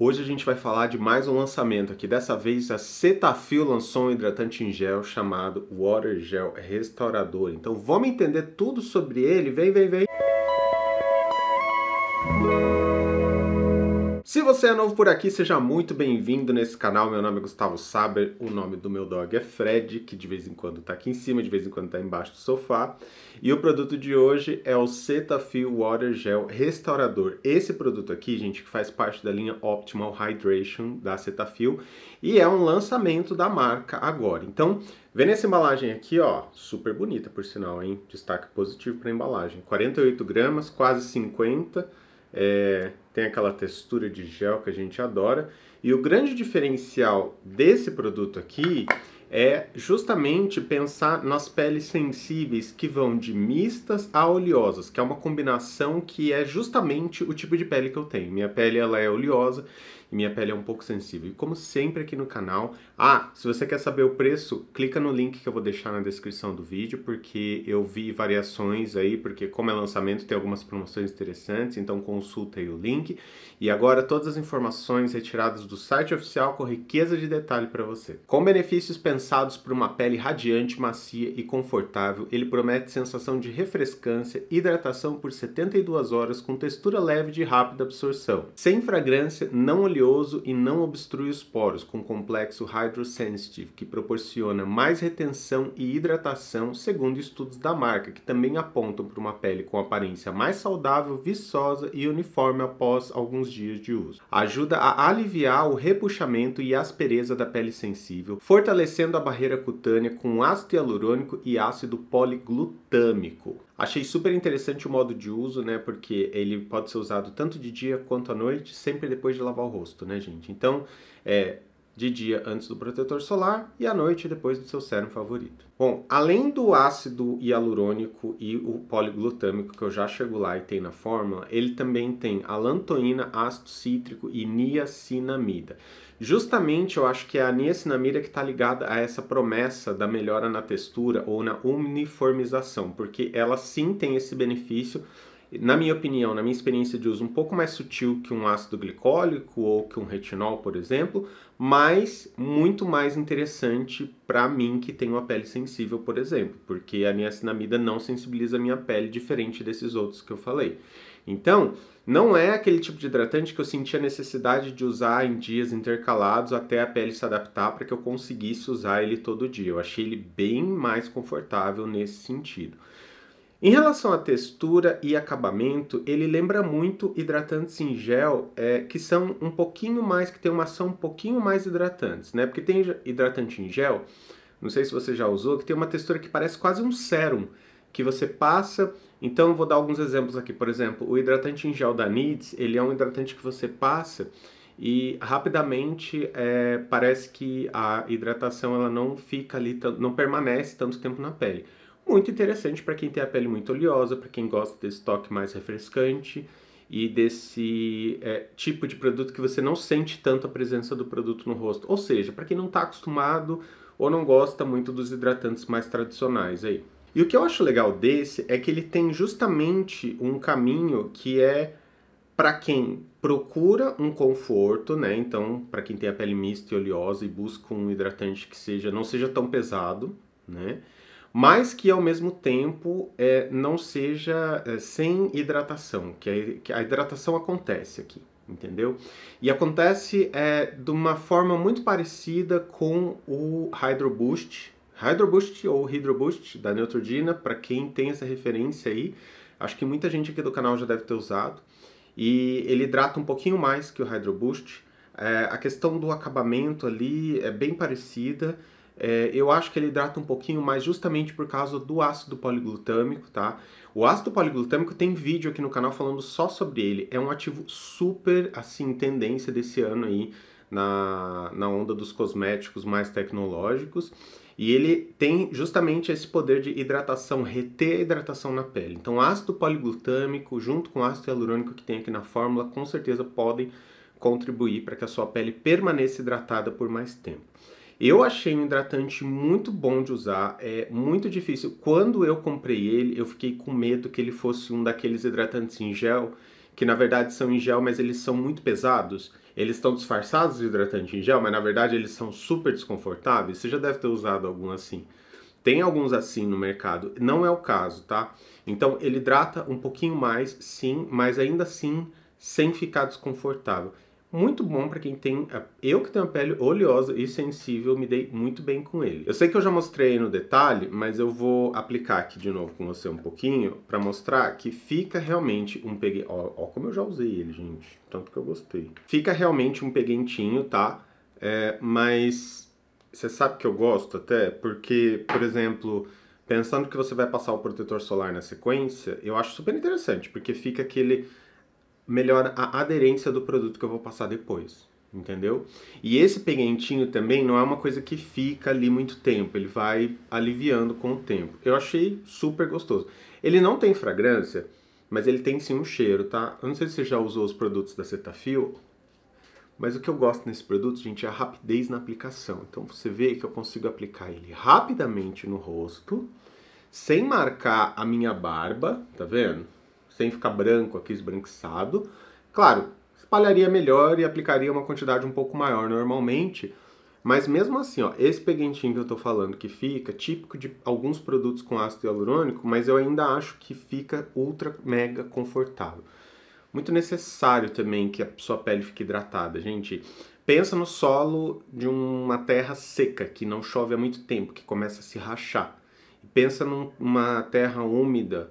Hoje a gente vai falar de mais um lançamento aqui. Dessa vez a Cetaphil lançou um hidratante em gel chamado Water Gel Restaurador. Então vamos entender tudo sobre ele. Vem, vem, vem! você é novo por aqui, seja muito bem-vindo nesse canal. Meu nome é Gustavo Saber, o nome do meu dog é Fred, que de vez em quando tá aqui em cima, de vez em quando tá embaixo do sofá. E o produto de hoje é o Cetaphil Water Gel Restaurador. Esse produto aqui, gente, que faz parte da linha Optimal Hydration da Cetaphil e é um lançamento da marca agora. Então, Vê nessa embalagem aqui, ó, super bonita por sinal, hein? Destaque positivo para embalagem. 48 gramas, quase 50 é, tem aquela textura de gel que a gente adora. E o grande diferencial desse produto aqui é justamente pensar nas peles sensíveis que vão de mistas a oleosas, que é uma combinação que é justamente o tipo de pele que eu tenho. Minha pele ela é oleosa e minha pele é um pouco sensível. E como sempre aqui no canal, ah, se você quer saber o preço, clica no link que eu vou deixar na descrição do vídeo, porque eu vi variações aí, porque como é lançamento tem algumas promoções interessantes, então consulta aí o link. E agora todas as informações retiradas do site oficial com riqueza de detalhe para você. Com benefícios pensados pensados por uma pele radiante, macia e confortável, ele promete sensação de refrescância, hidratação por 72 horas com textura leve de rápida absorção. Sem fragrância, não oleoso e não obstrui os poros, com complexo Hydrosensitive, que proporciona mais retenção e hidratação, segundo estudos da marca, que também apontam para uma pele com aparência mais saudável, viçosa e uniforme após alguns dias de uso. Ajuda a aliviar o repuxamento e aspereza da pele sensível, fortalecendo fortalecendo a barreira cutânea com ácido hialurônico e ácido poliglutâmico. Achei super interessante o modo de uso, né? Porque ele pode ser usado tanto de dia quanto à noite, sempre depois de lavar o rosto, né, gente? Então, é, de dia antes do protetor solar e à noite depois do seu sérum favorito. Bom, além do ácido hialurônico e o poliglutâmico que eu já chego lá e tem na fórmula, ele também tem alantoína, ácido cítrico e niacinamida. Justamente eu acho que é a niacinamida que está ligada a essa promessa da melhora na textura ou na uniformização, porque ela sim tem esse benefício na minha opinião, na minha experiência de uso, um pouco mais sutil que um ácido glicólico ou que um retinol, por exemplo, mas muito mais interessante para mim que tenho uma pele sensível, por exemplo, porque a minha cinamida não sensibiliza a minha pele diferente desses outros que eu falei. Então, não é aquele tipo de hidratante que eu sentia necessidade de usar em dias intercalados até a pele se adaptar para que eu conseguisse usar ele todo dia. Eu achei ele bem mais confortável nesse sentido. Em relação à textura e acabamento, ele lembra muito hidratantes em gel, é, que são um pouquinho mais, que tem uma ação um pouquinho mais hidratantes, né? Porque tem hidratante em gel, não sei se você já usou, que tem uma textura que parece quase um sérum, que você passa. Então, vou dar alguns exemplos aqui. Por exemplo, o hidratante em gel da NIDS, ele é um hidratante que você passa e rapidamente é, parece que a hidratação ela não fica ali, não permanece tanto tempo na pele muito interessante para quem tem a pele muito oleosa, para quem gosta desse toque mais refrescante e desse é, tipo de produto que você não sente tanto a presença do produto no rosto. Ou seja, para quem não está acostumado ou não gosta muito dos hidratantes mais tradicionais aí. E o que eu acho legal desse é que ele tem justamente um caminho que é para quem procura um conforto, né? Então, para quem tem a pele mista e oleosa e busca um hidratante que seja não seja tão pesado, né? mas que ao mesmo tempo é, não seja é, sem hidratação, que a, que a, hidratação acontece aqui, entendeu? E acontece é, de uma forma muito parecida com o Hydro Boost, Hydro Boost ou Hydro Boost da Neutrogena, para quem tem essa referência aí, acho que muita gente aqui do canal já deve ter usado, e ele hidrata um pouquinho mais que o Hydro Boost, é, a questão do acabamento ali é bem parecida, é, eu acho que ele hidrata um pouquinho mais justamente por causa do ácido poliglutâmico, tá? O ácido poliglutâmico tem vídeo aqui no canal falando só sobre ele. É um ativo super, assim, tendência desse ano aí na, na onda dos cosméticos mais tecnológicos. E ele tem justamente esse poder de hidratação, reter a hidratação na pele. Então, ácido poliglutâmico junto com ácido hialurônico que tem aqui na fórmula, com certeza podem contribuir para que a sua pele permaneça hidratada por mais tempo. Eu achei um hidratante muito bom de usar, é muito difícil. Quando eu comprei ele, eu fiquei com medo que ele fosse um daqueles hidratantes em gel, que na verdade são em gel, mas eles são muito pesados. Eles estão disfarçados de hidratante em gel, mas na verdade eles são super desconfortáveis. Você já deve ter usado algum assim. Tem alguns assim no mercado, não é o caso, tá? Então ele hidrata um pouquinho mais, sim, mas ainda assim sem ficar desconfortável muito bom para quem tem. A... Eu que tenho a pele oleosa e sensível, me dei muito bem com ele. Eu sei que eu já mostrei no detalhe, mas eu vou aplicar aqui de novo com você um pouquinho para mostrar que fica realmente um pegue. Ó, ó, como eu já usei ele, gente. Tanto que eu gostei. Fica realmente um peguentinho, tá? É, mas você sabe que eu gosto até, porque, por exemplo. Pensando que você vai passar o protetor solar na sequência, eu acho super interessante, porque fica aquele melhora a aderência do produto que eu vou passar depois, entendeu? E esse peguentinho também não é uma coisa que fica ali muito tempo, ele vai aliviando com o tempo. Eu achei super gostoso. Ele não tem fragrância, mas ele tem sim um cheiro, tá? Eu não sei se você já usou os produtos da Cetaphil, mas o que eu gosto nesse produto, gente, é a rapidez na aplicação. Então você vê que eu consigo aplicar ele rapidamente no rosto, sem marcar a minha barba, tá vendo? sem ficar branco aqui, esbranquiçado. Claro, espalharia melhor e aplicaria uma quantidade um pouco maior normalmente, mas mesmo assim, ó, esse peguentinho que eu estou falando que fica, típico de alguns produtos com ácido hialurônico, mas eu ainda acho que fica ultra mega confortável. Muito necessário também que a sua pele fique hidratada, gente. Pensa no solo de uma terra seca, que não chove há muito tempo, que começa a se rachar. Pensa numa terra úmida,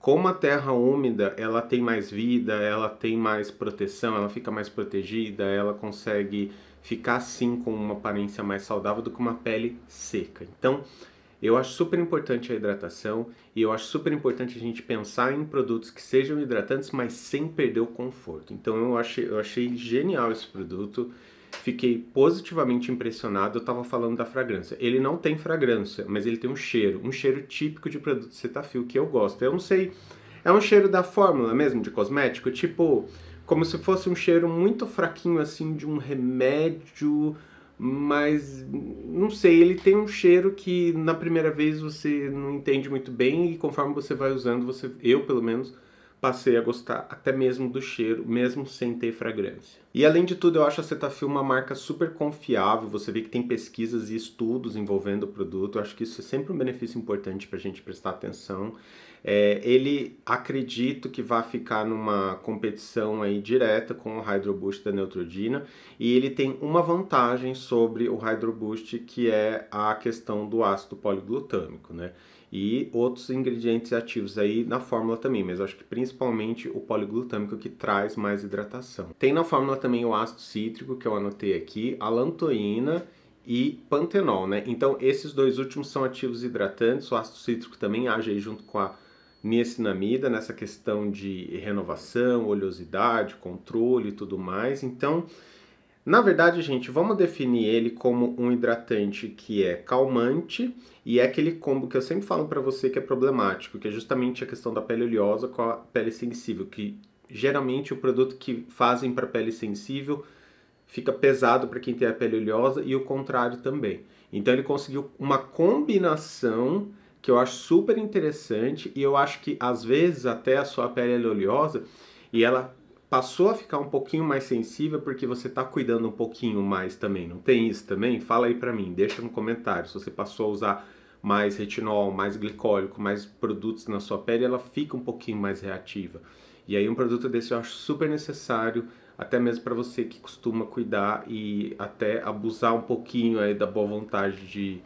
como a terra úmida ela tem mais vida, ela tem mais proteção, ela fica mais protegida, ela consegue ficar assim com uma aparência mais saudável do que uma pele seca. Então, eu acho super importante a hidratação e eu acho super importante a gente pensar em produtos que sejam hidratantes, mas sem perder o conforto. Então eu achei, eu achei genial esse produto fiquei positivamente impressionado. Eu estava falando da fragrância. Ele não tem fragrância, mas ele tem um cheiro, um cheiro típico de produto Cetaphil que eu gosto. Eu não sei, é um cheiro da fórmula mesmo de cosmético, tipo como se fosse um cheiro muito fraquinho assim de um remédio, mas não sei, ele tem um cheiro que na primeira vez você não entende muito bem e conforme você vai usando, você eu pelo menos passei a gostar até mesmo do cheiro, mesmo sem ter fragrância. E além de tudo, eu acho a Cetaphil uma marca super confiável, você vê que tem pesquisas e estudos envolvendo o produto, eu acho que isso é sempre um benefício importante para a gente prestar atenção. É, ele acredito que vai ficar numa competição aí direta com o Hydro Boost da Neutrogena. e ele tem uma vantagem sobre o Hydro Boost que é a questão do ácido poliglutâmico, né? e outros ingredientes ativos aí na fórmula também, mas acho que principalmente o poliglutâmico que traz mais hidratação. Tem na fórmula também o ácido cítrico, que eu anotei aqui, a lantoína e pantenol, né? Então esses dois últimos são ativos hidratantes, o ácido cítrico também age aí junto com a niacinamida nessa questão de renovação, oleosidade, controle e tudo mais. Então, na verdade, gente, vamos definir ele como um hidratante que é calmante e é aquele combo que eu sempre falo para você que é problemático, que é justamente a questão da pele oleosa com a pele sensível, que geralmente o produto que fazem para pele sensível fica pesado para quem tem a pele oleosa e o contrário também. Então ele conseguiu uma combinação que eu acho super interessante e eu acho que às vezes até a sua pele é oleosa e ela passou a ficar um pouquinho mais sensível porque você está cuidando um pouquinho mais também. Não tem isso também? Fala aí para mim, deixa no comentário se você passou a usar mais retinol, mais glicólico, mais produtos na sua pele, ela fica um pouquinho mais reativa. E aí um produto desse eu acho super necessário, até mesmo para você que costuma cuidar e até abusar um pouquinho aí da boa vontade de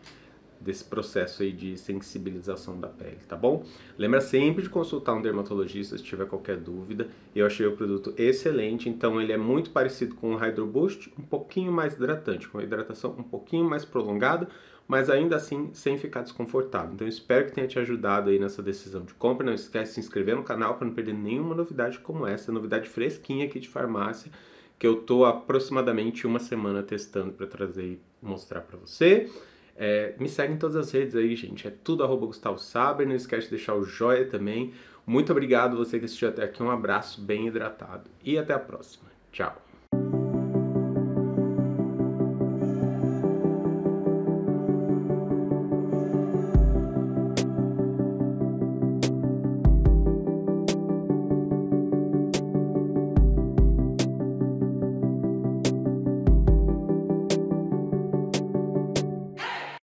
desse processo aí de sensibilização da pele, tá bom? Lembra sempre de consultar um dermatologista se tiver qualquer dúvida. Eu achei o produto excelente, então ele é muito parecido com o Hydro Boost, um pouquinho mais hidratante, com hidratação um pouquinho mais prolongada, mas ainda assim sem ficar desconfortável. Então espero que tenha te ajudado aí nessa decisão de compra. Não esquece de se inscrever no canal para não perder nenhuma novidade como essa, novidade fresquinha aqui de farmácia que eu tô aproximadamente uma semana testando para trazer e mostrar para você. É, me segue em todas as redes aí, gente. É tudo arroba Gustavo Saber. Não esquece de deixar o joia também. Muito obrigado você que assistiu até aqui. Um abraço bem hidratado. E até a próxima. Tchau.